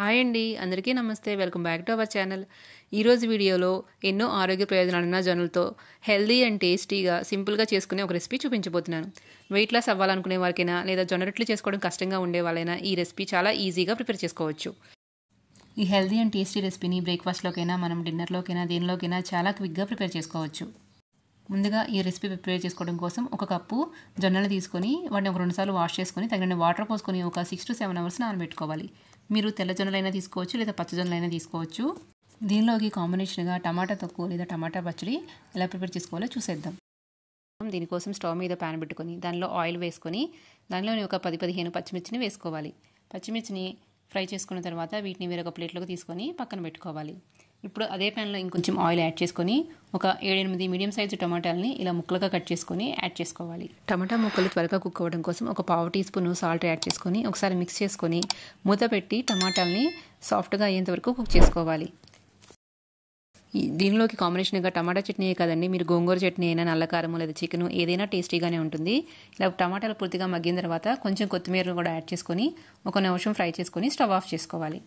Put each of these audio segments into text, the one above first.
hi అండి అందరికీ నమస్తే welcome back to our channel ఈరోజు వీడియోలో ఎన్నో ఆరోగ్య ప్రయోజనాలు ఉన్న జనులతో హెల్దీ అండ్ టేస్టీగా సింపుల్గా చేసుకునే ఒక రెసిపీ చూపించబోతున్నాను వెయిట్ లాస్ అవ్వాలనుకునే వారికైనా లేదా జొన్న చేసుకోవడం కష్టంగా ఉండే వాళ్ళైనా ఈ రెసిపీ చాలా ఈజీగా ప్రిపేర్ చేసుకోవచ్చు ఈ హెల్దీ అండ్ టేస్టీ రెసిపీని బ్రేక్ఫాస్ట్లోకైనా మనం డిన్నర్లోకైనా దేనిలోకైనా చాలా క్విక్గా ప్రిపేర్ చేసుకోవచ్చు ముందుగా ఈ రెసిపీ ప్రిపేర్ చేసుకోవడం కోసం ఒక కప్పు జొన్నలు తీసుకొని వాటిని ఒక రెండుసార్లు వాష్ చేసుకొని తగిన వాటర్ పోసుకొని ఒక సిక్స్ టు సెవెన్ అవర్స్ నానబెట్టుకోవాలి మీరు తెల్ల జొన్నలైనా తీసుకోవచ్చు లేదా పచ్చ జొన్నలైనా తీసుకోవచ్చు దీనిలోకి కాంబినేషన్గా టమాటా తక్కువ లేదా టమాటా పచ్చడి ఎలా ప్రిపేర్ చేసుకోవాలో చూసేద్దాం దీనికోసం స్టవ్ మీద ప్యాన్ పెట్టుకొని దానిలో ఆయిల్ వేసుకొని దానిలోని ఒక పది పదిహేను పచ్చిమిర్చిని వేసుకోవాలి పచ్చిమిర్చిని ఫ్రై చేసుకున్న తర్వాత వీటిని వేరొక ప్లేట్లోకి తీసుకొని పక్కన పెట్టుకోవాలి ఇప్పుడు అదే ప్యాన్లో ఇంకొంచెం ఆయిల్ యాడ్ చేసుకొని ఒక ఏడెనిమిది మీడియం సైజు టమాటాలని ఇలా ముక్కలుగా కట్ చేసుకొని యాడ్ చేసుకోవాలి టమాటా ముక్కలు త్వరగా కుక్ అవ్వడం కోసం ఒక పావు టీ స్పూన్ సాల్ట్ యాడ్ చేసుకొని ఒకసారి మిక్స్ చేసుకొని మూత పెట్టి టమాటాలని సాఫ్ట్గా అయ్యేంత వరకు కుక్ చేసుకోవాలి దీనిలోకి కాంబినేషన్గా టమాటా చట్నీ కదండి మీరు గోంగూర చట్నీ అయినా నల్లకారము లేదా చికెన్ ఏదైనా టేస్టీగానే ఉంటుంది ఇలా టమాటాలు పూర్తిగా మగ్గిన తర్వాత కొంచెం కొత్తిమీర కూడా యాడ్ చేసుకొని ఒక నిమిషం ఫ్రై చేసుకొని స్టవ్ ఆఫ్ చేసుకోవాలి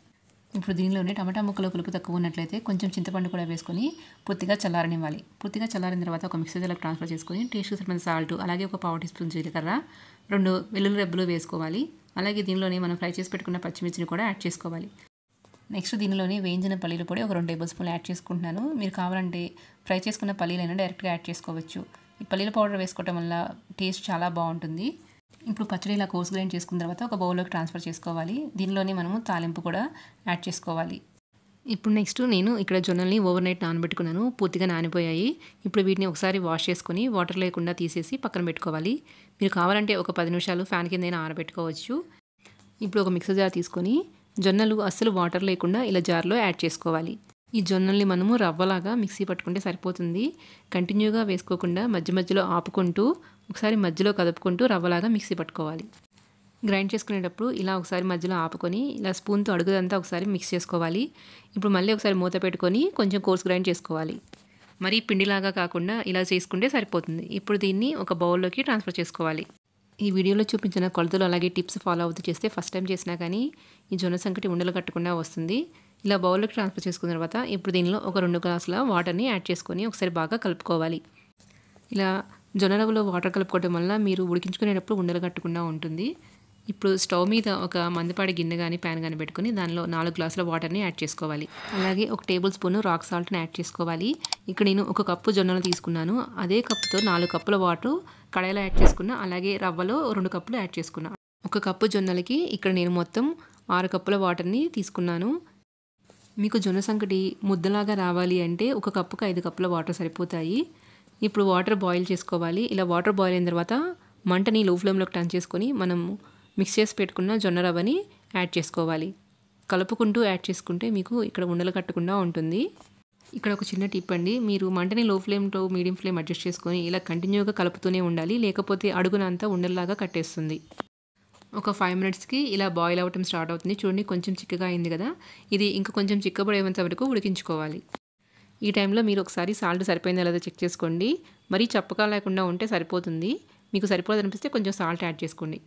ఇప్పుడు దీనిలోనే టమాటా ముక్కలు కలుపు తక్కువ ఉన్నట్లయితే కొంచెం చింతపండు కూడా వేసుకొని పూర్తిగా చల్లారనివ్వాలి పూర్తిగా చల్లారిన తర్వాత ఒక మిక్సీ జల్లకు ట్రాన్స్ఫర్ చేసుకొని టేస్ట్కి సరిపడిన సాల్ట్ అలాగే ఒక పావు టీ స్పూన్ జీలకర్ర రెండు వెల్లుల్లి రెబ్బలు వేసుకోవాలి అలాగే దీనిలోనే మనం ఫ్రై చేసి పెట్టుకున్న పచ్చిమిర్చిని కూడా యాడ్ చేసుకోవాలి నెక్స్ట్ దీనిలోనే వేయించిన పల్లీలు పొడి ఒక రెండు టేబుల్ స్పూన్లు యాడ్ చేసుకుంటున్నాను మీరు కావాలంటే ఫ్రై చేసుకున్న పల్లీలైనా డైరెక్ట్గా యాడ్ చేసుకోవచ్చు ఈ పల్లీల పౌడర్ వేసుకోవటం వల్ల టేస్ట్ చాలా బాగుంటుంది ఇప్పుడు పచ్చడి ఇలా కోర్స్ గ్రైండ్ చేసుకున్న తర్వాత ఒక బౌల్లోకి ట్రాన్స్ఫర్ చేసుకోవాలి దీనిలోనే మనము తాలింపు కూడా యాడ్ చేసుకోవాలి ఇప్పుడు నెక్స్ట్ నేను ఇక్కడ జొన్నల్ని ఓవర్ నైట్ నానబెట్టుకున్నాను పూర్తిగా నానిపోయాయి ఇప్పుడు వీటిని ఒకసారి వాష్ చేసుకొని వాటర్ లేకుండా తీసేసి పక్కన పెట్టుకోవాలి మీరు కావాలంటే ఒక పది నిమిషాలు ఫ్యాన్ కిందైనా ఆరబెట్టుకోవచ్చు ఇప్పుడు ఒక మిక్సర్ జార్ తీసుకొని జొన్నలు అస్సలు వాటర్ లేకుండా ఇలా జార్లో యాడ్ చేసుకోవాలి ఈ జొన్నల్ని మనము రవ్వలాగా మిక్సీ పట్టుకుంటే సరిపోతుంది కంటిన్యూగా వేసుకోకుండా మధ్య మధ్యలో ఆపుకుంటూ ఒకసారి మధ్యలో కదుపుకుంటూ రవ్వలాగా మిక్సీ పట్టుకోవాలి గ్రైండ్ చేసుకునేటప్పుడు ఇలా ఒకసారి మధ్యలో ఆపుకొని ఇలా స్పూన్తో అడుగుదంతా ఒకసారి మిక్స్ చేసుకోవాలి ఇప్పుడు మళ్ళీ ఒకసారి మూత పెట్టుకొని కొంచెం కోర్స్ గ్రైండ్ చేసుకోవాలి మరి పిండిలాగా కాకుండా ఇలా చేసుకుంటే సరిపోతుంది ఇప్పుడు దీన్ని ఒక బౌల్లోకి ట్రాన్స్ఫర్ చేసుకోవాలి ఈ వీడియోలో చూపించిన కొలతలు అలాగే టిప్స్ ఫాలో అవుతూ చేస్తే ఫస్ట్ టైం చేసినా కానీ ఈ జొన్న సంకటి ఉండలు కట్టకుండా వస్తుంది ఇలా బౌల్లోకి ట్రాన్స్ఫర్ చేసుకున్న తర్వాత ఇప్పుడు దీనిలో ఒక రెండు గ్లాసుల వాటర్ని యాడ్ చేసుకొని ఒకసారి బాగా కలుపుకోవాలి ఇలా జొన్నరవ్వలో వాటర్ కలుపుకోవడం వల్ల మీరు ఉడికించుకునేటప్పుడు ఉండలు కట్టకుండా ఉంటుంది ఇప్పుడు స్టవ్ మీద ఒక మందపాడి గిన్నె కానీ ప్యాన్ కానీ పెట్టుకుని దానిలో నాలుగు గ్లాసుల వాటర్ని యాడ్ చేసుకోవాలి అలాగే ఒక టేబుల్ స్పూన్ రాక్ సాల్ట్ని యాడ్ చేసుకోవాలి ఇక్కడ నేను ఒక కప్పు జొన్నలు తీసుకున్నాను అదే కప్పుతో నాలుగు కప్పుల వాటర్ కడాయిలో యాడ్ చేసుకున్నా అలాగే రవ్వలో రెండు కప్పులు యాడ్ చేసుకున్నా ఒక కప్పు జొన్నలకి ఇక్కడ నేను మొత్తం ఆరు కప్పుల వాటర్ని తీసుకున్నాను మీకు జొన్న సంకటి ముద్దలాగా రావాలి అంటే ఒక కప్పుకు ఐదు కప్పుల వాటర్ సరిపోతాయి ఇప్పుడు వాటర్ బాయిల్ చేసుకోవాలి ఇలా వాటర్ బాయిల్ అయిన తర్వాత మంటని లో ఫ్లేమ్లోకి టర్న్ చేసుకొని మనం మిక్స్ చేసి పెట్టుకున్న జొన్న రవ్వని యాడ్ చేసుకోవాలి కలుపుకుంటూ యాడ్ చేసుకుంటే మీకు ఇక్కడ ఉండలు కట్టకుండా ఉంటుంది ఇక్కడ ఒక చిన్న టిప్ అండి మీరు మంటని లో ఫ్లేమ్తో మీడియం ఫ్లేమ్ అడ్జస్ట్ చేసుకొని ఇలా కంటిన్యూగా కలుపుతూనే ఉండాలి లేకపోతే అడుగునంతా ఉండల్లాగా కట్టేస్తుంది ఒక ఫైవ్ మినిట్స్కి ఇలా బాయిల్ అవ్వటం స్టార్ట్ అవుతుంది చూడండి కొంచెం చిక్కగా అయింది కదా ఇది ఇంకా కొంచెం చిక్కబడేంత వరకు ఉడికించుకోవాలి ఈ టైంలో మీరు ఒకసారి సాల్ట్ సరిపోయిందా లేదో చెక్ చేసుకోండి మరీ చప్పగా లేకుండా ఉంటే సరిపోతుంది మీకు సరిపోదనిపిస్తే కొంచెం సాల్ట్ యాడ్ చేసుకోండి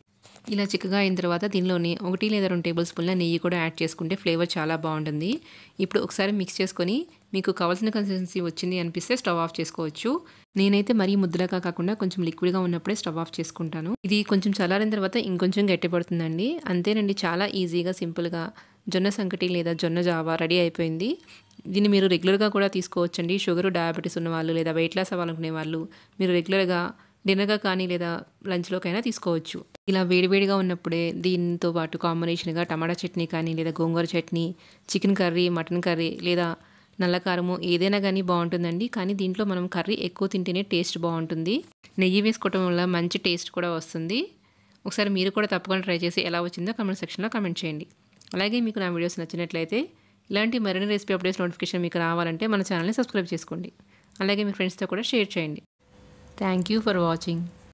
ఇలా చిక్కగా అయిన తర్వాత దీనిలోనే ఒకటి లేదా రెండు టేబుల్ స్పూన్ల నెయ్యి కూడా యాడ్ చేసుకుంటే ఫ్లేవర్ చాలా బాగుంటుంది ఇప్పుడు ఒకసారి మిక్స్ చేసుకొని మీకు కావాల్సిన కన్సిస్టెన్సీ వచ్చింది అనిపిస్తే స్టవ్ ఆఫ్ చేసుకోవచ్చు నేనైతే మరీ ముద్దలాగా కాకుండా కొంచెం లిక్విడ్గా ఉన్నప్పుడే స్టవ్ ఆఫ్ చేసుకుంటాను ఇది కొంచెం చల్లారిన తర్వాత ఇంకొంచెం గట్టిపడుతుందండి అంతేనండి చాలా ఈజీగా సింపుల్గా జొన్న సంకటి లేదా జొన్న జావా రెడీ అయిపోయింది దీన్ని మీరు రెగ్యులర్గా కూడా తీసుకోవచ్చండి షుగర్ డయాబెటీస్ ఉన్నవాళ్ళు లేదా వెయిట్ లాస్ అవ్వాలనుకునే వాళ్ళు మీరు రెగ్యులర్గా డిన్నర్గా కానీ లేదా లంచ్లోకైనా తీసుకోవచ్చు ఇలా వేడివేడిగా ఉన్నప్పుడే దీనితో పాటు కాంబినేషన్గా టమాటా చట్నీ కానీ లేదా గోంగూర chutney chicken curry mutton curry లేదా నల్ల కారము ఏదైనా కానీ బాగుంటుందండి కానీ దీంట్లో మనం కర్రీ ఎక్కువ తింటేనే టేస్ట్ బాగుంటుంది నెయ్యి వేసుకోవటం వల్ల మంచి టేస్ట్ కూడా వస్తుంది ఒకసారి మీరు కూడా తప్పకుండా ట్రై చేసి ఎలా వచ్చిందో కమెంట్ సెక్షన్లో కమెంట్ చేయండి అలాగే మీకు నా వీడియోస్ నచ్చినట్లయితే ఇలాంటి మరిన్ని రెసిపీ అప్డేట్స్ నోటిఫికేషన్ మీకు రావాలంటే మన ఛానల్ని సబ్స్క్రైబ్ చేసుకోండి అలాగే మీ ఫ్రెండ్స్తో కూడా షేర్ చేయండి థ్యాంక్ యూ ఫర్ వాచింగ్